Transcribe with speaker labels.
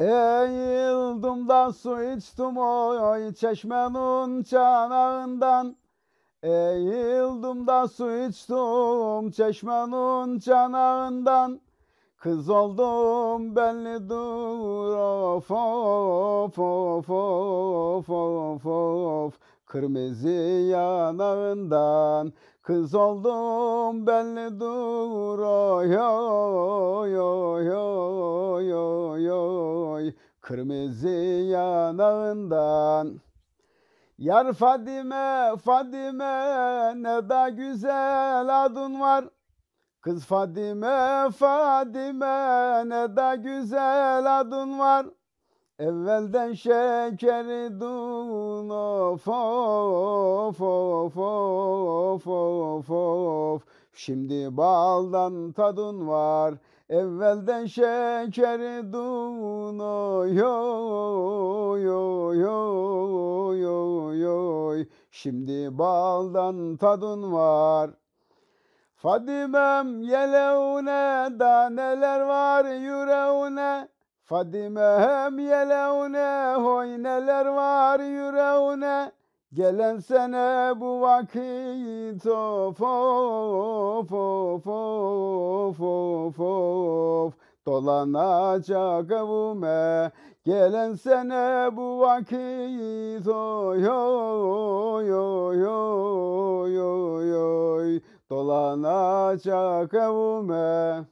Speaker 1: Eğildim da su içtim oy çeşmenin çanağından Eğildim da su içtim çeşmenin çanağından Kız oldum belli dur of of of of of of Kırmızı yanağından Kız oldum belli dur oy oy Kırmızı yanağından Yar Fadime, Fadime ne da güzel adın var. Kız Fadime, Fadime ne da güzel adın var. Evvelden şekeri dun of of. Şimdi baldan tadın var Evvelden şekeri dun oy oy oy oy oy Şimdi baldan tadın var Fadimem yeleune daneler var yüreğune Fadimem yeleune hoy neler var yüreğune Gelen sene bu vakit of of of of of of Dolanacak evime Gelen sene bu vakit oy oy oy oy oy oy Dolanacak evime